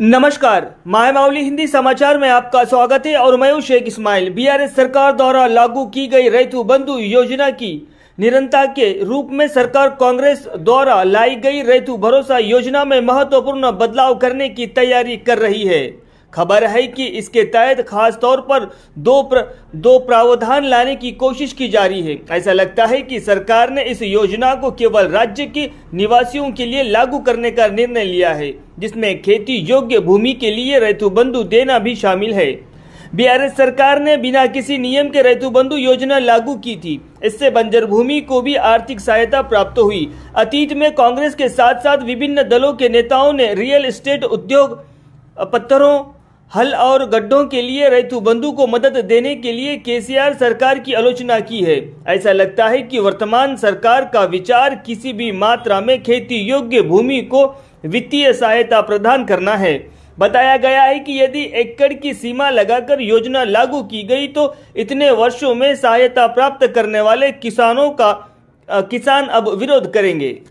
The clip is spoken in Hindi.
नमस्कार माया मावली हिंदी समाचार में आपका स्वागत है और मैं शेख इस्माइल बीआरएस सरकार द्वारा लागू की गई रेतु बंधु योजना की निरंतर के रूप में सरकार कांग्रेस द्वारा लाई गई रेतु भरोसा योजना में महत्वपूर्ण बदलाव करने की तैयारी कर रही है खबर है कि इसके तहत खास तौर पर दो प्र, दो प्रावधान लाने की कोशिश की जा रही है ऐसा लगता है कि सरकार ने इस योजना को केवल राज्य के निवासियों के लिए लागू करने का निर्णय लिया है जिसमें खेती योग्य भूमि के लिए रेतुबंधु देना भी शामिल है बिहार सरकार ने बिना किसी नियम के रेतुबंधु योजना लागू की थी इससे बंजर भूमि को भी आर्थिक सहायता प्राप्त हुई अतीत में कांग्रेस के साथ साथ विभिन्न दलों के नेताओं ने रियल एस्टेट उद्योग पत्थरों हल और गड्ढों के लिए रैतु बंधु को मदद देने के लिए केसीआर सरकार की आलोचना की है ऐसा लगता है कि वर्तमान सरकार का विचार किसी भी मात्रा में खेती योग्य भूमि को वित्तीय सहायता प्रदान करना है बताया गया है कि यदि एकड़ की सीमा लगाकर योजना लागू की गई तो इतने वर्षों में सहायता प्राप्त करने वाले किसानों का किसान अब विरोध करेंगे